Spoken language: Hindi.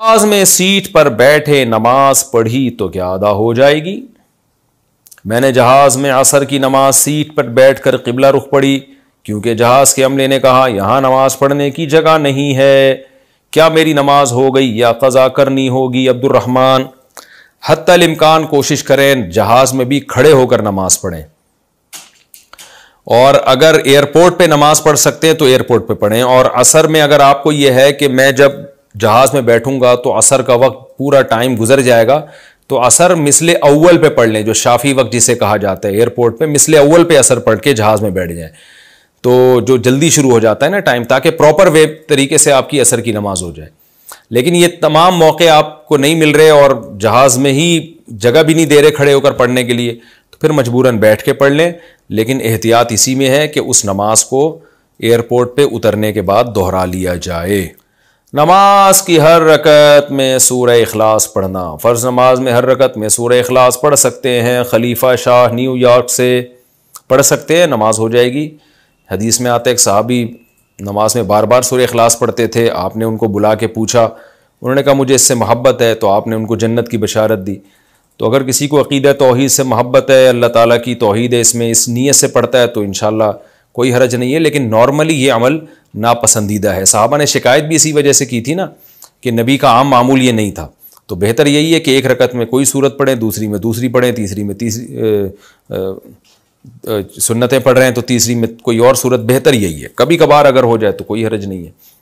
नमाज में सीट पर बैठे नमाज पढ़ी तो क्या अदा हो जाएगी मैंने जहाज़ में असर की नमाज सीट पर बैठ कर किबला रुख पढ़ी क्योंकि जहाज़ के अमले ने कहा यहां नमाज पढ़ने की जगह नहीं है क्या मेरी नमाज हो गई या कज़ा करनी होगी अब्दुलरहमान हतमकान कोशिश करें जहाज़ में भी खड़े होकर नमाज पढ़ें और अगर एयरपोर्ट पे नमाज़ पढ़ सकते हैं तो एयरपोर्ट पे पढ़ें और असर में अगर आपको यह है कि मैं जब जहाज़ में बैठूंगा तो असर का वक्त पूरा टाइम गुजर जाएगा तो असर मिसले अव्वल पे पढ़ लें जो शाफी वक्त जिसे कहा जाता है एयरपोर्ट पे मिसले अव्वल पे असर पढ़ के जहाज़ में बैठ जाए तो जो जल्दी शुरू हो जाता है ना टाइम ताकि प्रॉपर वे तरीके से आपकी असर की नमाज हो जाए लेकिन ये तमाम मौके आपको नहीं मिल रहे और जहाज़ में ही जगह भी नहीं दे रहे खड़े होकर पढ़ने के लिए तो फिर मजबूरन बैठ के पढ़ लें लेकिन एहतियात इसी में है कि उस नमाज को एयरपोर्ट पे उतरने के बाद दोहरा लिया जाए नमाज की हर रकत में सूर अखलास पढ़ना फ़र्ज़ नमाज में हर रकत में सूर अखलास पढ़ सकते हैं खलीफा शाह न्यूयॉर्क से पढ़ सकते हैं नमाज हो जाएगी हदीस में आते एक साहबी नमाज में बार बार सूर अखलास पढ़ते थे आपने उनको बुला के पूछा उन्होंने कहा मुझे इससे मोहब्बत है तो आपने उनको जन्नत की बशारत दी तो अगर किसी को अकीद तोहद से मोहब्बत है अल्लाह ताली की तोहद है इसमें इस नीयत से पढ़ता है तो इन कोई हरज नहीं है लेकिन नॉर्मली ये अमल नापसंदीदा है साहबा ने शिकायत भी इसी वजह से की थी ना कि नबी का आम मामूल ये नहीं था तो बेहतर यही है कि एक रकत में कोई सूरत पढ़े दूसरी में दूसरी पढ़ें तीसरी में तीसरी सुन्नतें पढ़ रहे हैं तो तीसरी में कोई और सूरत बेहतर यही है कभी कभार अगर हो जाए तो कोई हरज नहीं है